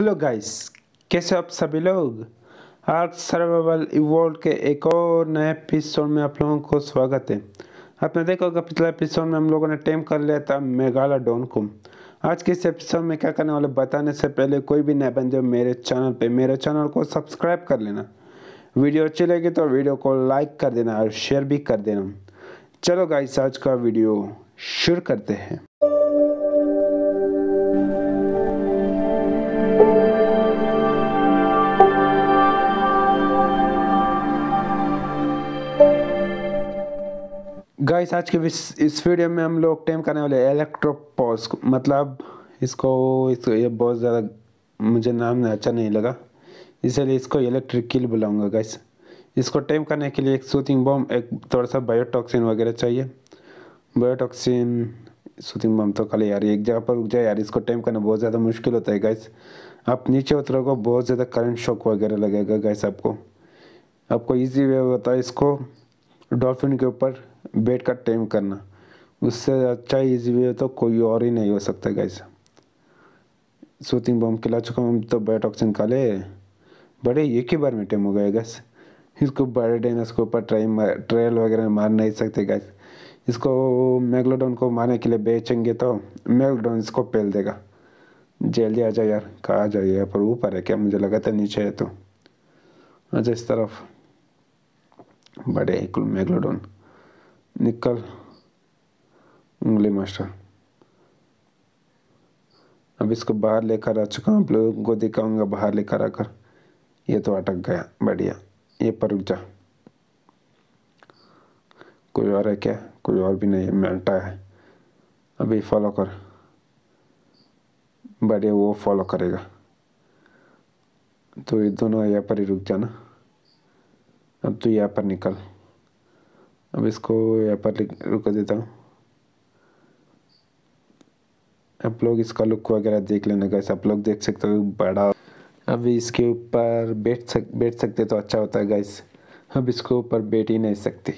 hello guys कैसे आप सभी लोग आर्ट सर्वाइवल इवोल्ड के एक और नए एपिसोड में आप लोगों को स्वागत है आपने देखा होगा पिछले एपिसोड में हम लोगों ने टेम कर लिया था मेघाला डॉन को आज के इस एपिसोड में क्या करने वाले बताने से पहले कोई भी नए बंदे हो मेरे चैनल पे मेरे चैनल को सब्सक्राइब कर लेना वीडियो अच्छी लगी तो वीडियो को लाइक कर देना और शेयर भी कर देना चलो गाइस आज का वीडियो शुरू करते हैं गाइस आज के इस वीडियो में हम लोग टेम करने वाले इलेक्ट्रोपॉज मतलब इसको इसको ये बहुत ज़्यादा मुझे नाम अच्छा नहीं लगा इसलिए इसको इलेक्ट्रिक किल बुलाऊंगा गाइस इसको टेम करने के लिए एक सूथिंग बम एक थोड़ा सा बायोटॉक्सिन वगैरह चाहिए बायोटॉक्सिन सूथिंग बम तो कल यार एक जगह पर रुक जाए यार इसको टेम करना बहुत ज़्यादा मुश्किल होता है गाइस आप नीचे उतरोगे बहुत ज़्यादा करंट शॉक वगैरह लगेगा गाइस आपको आपको ईजी वे होता है इसको डॉल्फिन के ऊपर बैठ कर टाइम करना उससे अच्छा इजी वे तो कोई और ही नहीं हो सकता गैस सूथिंग बम खिला चुका हम तो बायोटॉक्सिन ले बड़े एक ही बार में टाइम हो गया गैस इसको बड़े डेनस के ऊपर ट्राई ट्रेल वगैरह मार नहीं सकते गैस इसको मेगलोडोन को मारने के लिए बेचेंगे तो मेगलोडोन इसको पेल देगा जल्दी आ जाए यार कहा जाए यहाँ पर ऊपर है क्या मुझे लगा था नीचे है तो अच्छा इस तरफ बड़े मेगलोडोन निकल उंगली मास्टर अब इसको बाहर लेकर आ चुका हूँ आप लोगों को दिखाऊंगा बाहर लेकर आकर ये तो अटक गया बढ़िया ये पर रुक जा कोई और है क्या कोई और भी नहीं है मेंटा है अभी फॉलो कर बढ़िया वो फॉलो करेगा तो ये दोनों यहाँ पर ही रुक जाना अब तू यहाँ पर निकल अब इसको यहाँ पर रुक देता हूँ आप लोग इसका लुक वगैरह देख लेना कैसे आप लोग देख सकते हो बड़ा अभी इसके ऊपर बैठ सक बैठ सकते तो अच्छा होता है गैस अब इसके ऊपर बैठ ही नहीं सकते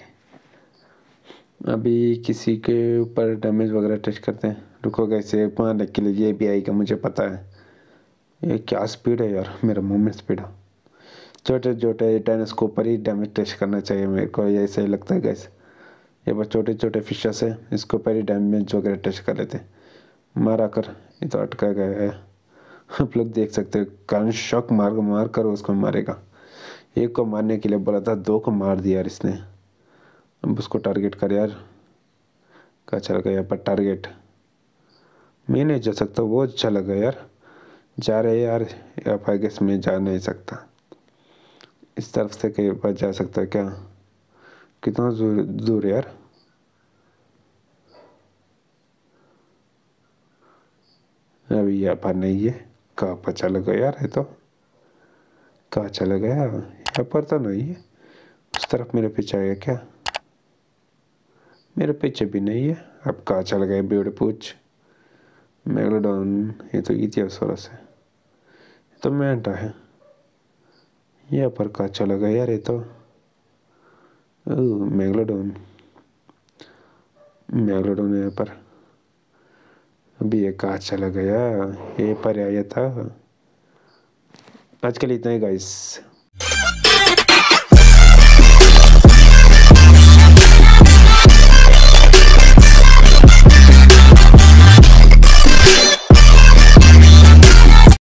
अभी किसी के ऊपर डैमेज वगैरह टच करते हैं रुको पाँच मारने के लिए ये भी आएगा मुझे पता है ये क्या स्पीड है यार मेरा मूवमेंट स्पीड है छोटे छोटे टेलीस्कोप पर ही डैमेज टेस्ट करना चाहिए मेरे को ये सही लगता है गैस ये बस छोटे छोटे फिशर्स है इसको ऊपर ही डैमेज वगैरह टेस्ट कर लेते मारा कर ये तो अटका गया है आप लोग देख सकते हो कारण शौक मार मार कर उसको मारेगा एक को मारने के लिए बोला था दो को मार दिया यार इसने अब उसको टारगेट कर यार का अच्छा लगा यहाँ पर टारगेट मैं नहीं जा सकता वो अच्छा लगा यार जा रहे यार या फाइगस में जा नहीं सकता इस तरफ से कहीं बच जा सकता है क्या कितना दूर दूर यार अभी यहाँ पर नहीं है कहाँ पर चला गया यार ये तो कहाँ चला गया यहाँ पर तो नहीं है उस तरफ मेरे पीछे गया क्या मेरे पीछे भी नहीं है अब कहाँ चला गया बेड़ पूछ मेगलोडॉन ये तो इतिहास से तो मैं है यह का चला अच्छा गया यार ये तो मैगलोडोन मैगलोडोन यहाँ पर अभी ये कहा चला अच्छा गया ये पर आया था आजकल इतना ही गाइस